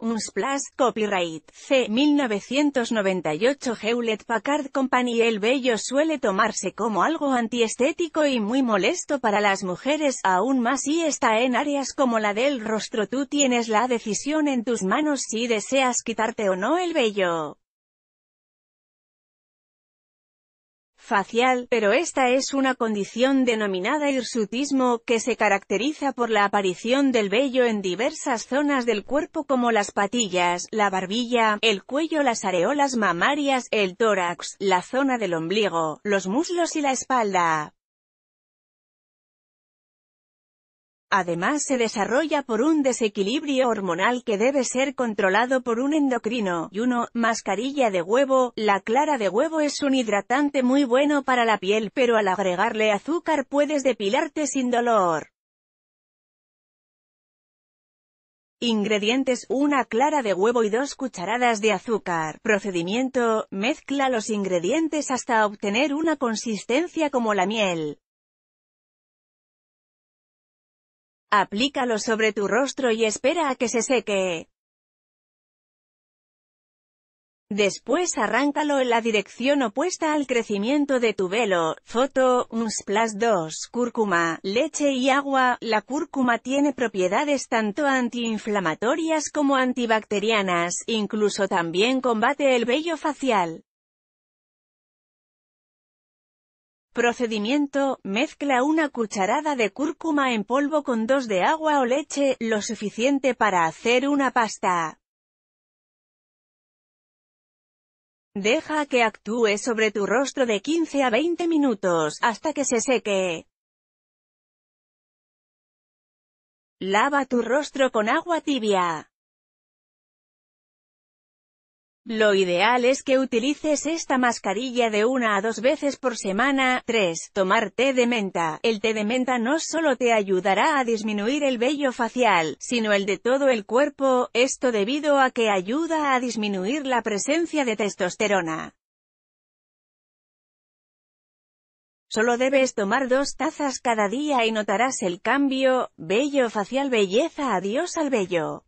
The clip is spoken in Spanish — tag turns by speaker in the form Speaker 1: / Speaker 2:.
Speaker 1: un splash, copyright, C. 1998 Hewlett Packard Company El vello suele tomarse como algo antiestético y muy molesto para las mujeres, aún más si está en áreas como la del rostro tú tienes la decisión en tus manos si deseas quitarte o no el vello. facial, pero esta es una condición denominada hirsutismo, que se caracteriza por la aparición del vello en diversas zonas del cuerpo como las patillas, la barbilla, el cuello, las areolas mamarias, el tórax, la zona del ombligo, los muslos y la espalda. Además se desarrolla por un desequilibrio hormonal que debe ser controlado por un endocrino. Y uno, mascarilla de huevo, la clara de huevo es un hidratante muy bueno para la piel, pero al agregarle azúcar puedes depilarte sin dolor. Ingredientes una clara de huevo y dos cucharadas de azúcar. Procedimiento, mezcla los ingredientes hasta obtener una consistencia como la miel. Aplícalo sobre tu rostro y espera a que se seque. Después arráncalo en la dirección opuesta al crecimiento de tu velo. Foto, unsplash 2, cúrcuma, leche y agua. La cúrcuma tiene propiedades tanto antiinflamatorias como antibacterianas, incluso también combate el vello facial. Procedimiento, mezcla una cucharada de cúrcuma en polvo con dos de agua o leche, lo suficiente para hacer una pasta. Deja que actúe sobre tu rostro de 15 a 20 minutos, hasta que se seque. Lava tu rostro con agua tibia. Lo ideal es que utilices esta mascarilla de una a dos veces por semana. 3. Tomar té de menta. El té de menta no solo te ayudará a disminuir el vello facial, sino el de todo el cuerpo, esto debido a que ayuda a disminuir la presencia de testosterona. Solo debes tomar dos tazas cada día y notarás el cambio, vello facial belleza adiós al vello.